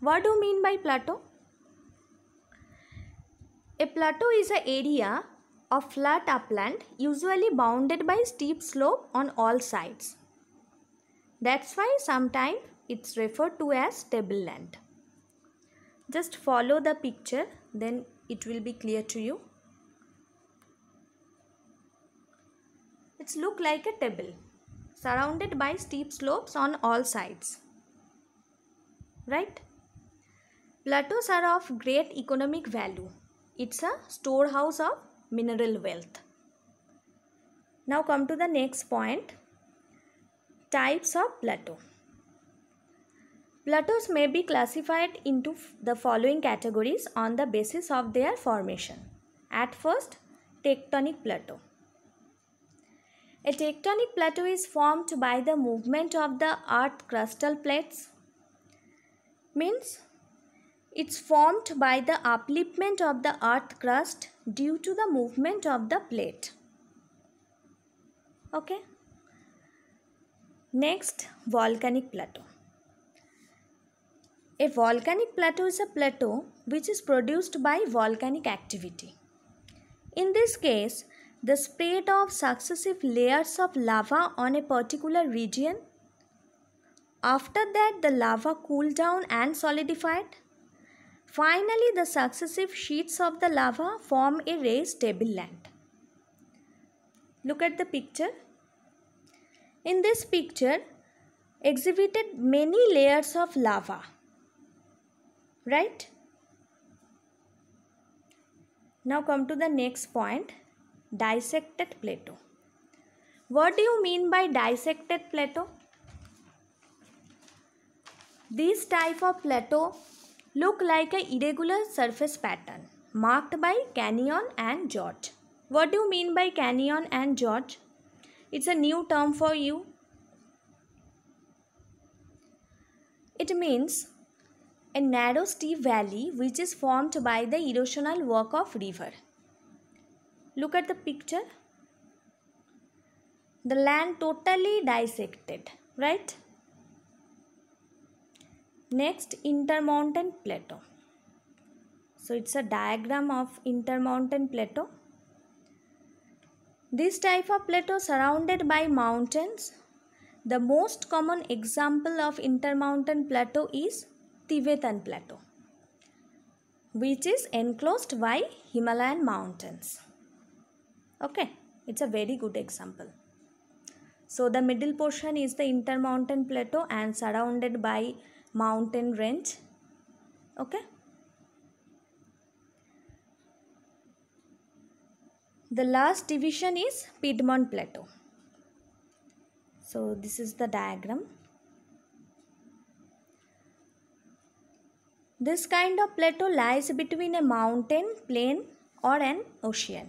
What do you mean by plateau? A plateau is an area of flat upland usually bounded by steep slope on all sides. That's why sometimes it's referred to as table land. Just follow the picture then it will be clear to you. It's look like a table surrounded by steep slopes on all sides. Right? Plateaus are of great economic value. It's a storehouse of mineral wealth. Now come to the next point. Types of plateau. Plateaus may be classified into the following categories on the basis of their formation. At first, tectonic plateau. A tectonic plateau is formed by the movement of the earth crustal plates means it's formed by the upliftment of the earth crust due to the movement of the plate. Okay. Next, volcanic plateau. A volcanic plateau is a plateau which is produced by volcanic activity. In this case, the spread of successive layers of lava on a particular region. After that, the lava cooled down and solidified Finally, the successive sheets of the lava form a raised tableland. Look at the picture. In this picture, exhibited many layers of lava. Right? Now come to the next point, dissected plateau. What do you mean by dissected plateau? This type of plateau look like a irregular surface pattern marked by canyon and george. What do you mean by canyon and george? It's a new term for you. It means a narrow steep valley which is formed by the erosional work of river. Look at the picture. The land totally dissected, right? Next intermountain plateau. So it's a diagram of intermountain plateau. This type of plateau surrounded by mountains. The most common example of intermountain plateau is Tibetan plateau which is enclosed by Himalayan mountains. Okay, it's a very good example. So the middle portion is the intermountain plateau and surrounded by mountain range okay the last division is piedmont plateau so this is the diagram this kind of plateau lies between a mountain plain or an ocean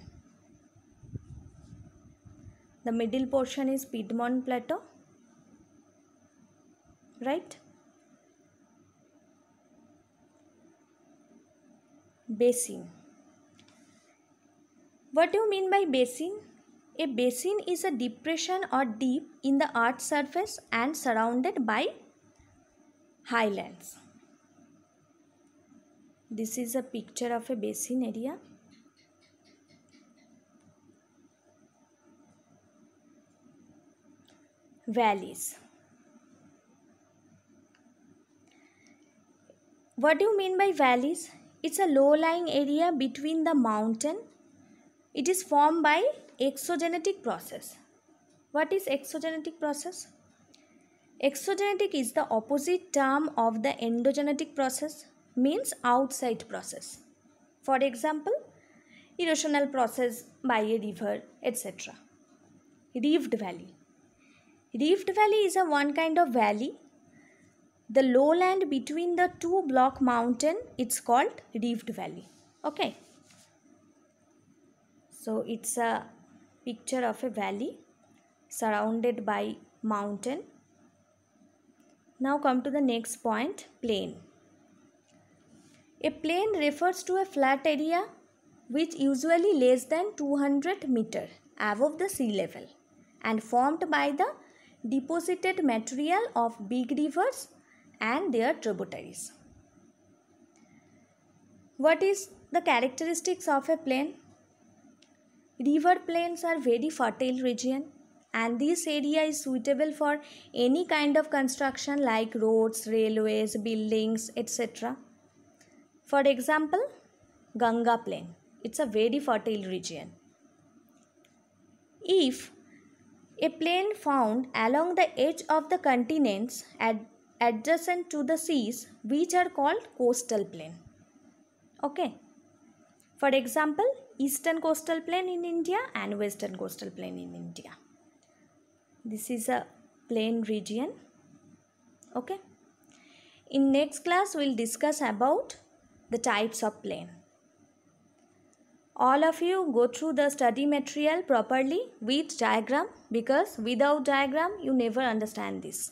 the middle portion is piedmont plateau right basin. What do you mean by basin? A basin is a depression or deep in the earth's surface and surrounded by highlands. This is a picture of a basin area. Valleys. What do you mean by valleys? It's a low-lying area between the mountain. It is formed by exogenetic process. What is exogenetic process? Exogenetic is the opposite term of the endogenetic process, means outside process. For example, erosional process by a river, etc. Rift Valley. Rift Valley is a one kind of valley the lowland between the two block mountain it's called rift valley okay so it's a picture of a valley surrounded by mountain now come to the next point plain a plain refers to a flat area which usually less than 200 meter above the sea level and formed by the deposited material of big rivers and their tributaries. What is the characteristics of a plain? River plains are very fertile region and this area is suitable for any kind of construction like roads, railways, buildings, etc. For example, Ganga plain. It's a very fertile region. If a plain found along the edge of the continents at adjacent to the seas which are called coastal plain. Okay. For example, eastern coastal plain in India and western coastal plain in India. This is a plain region. Okay. In next class, we'll discuss about the types of plain. All of you go through the study material properly with diagram because without diagram, you never understand this.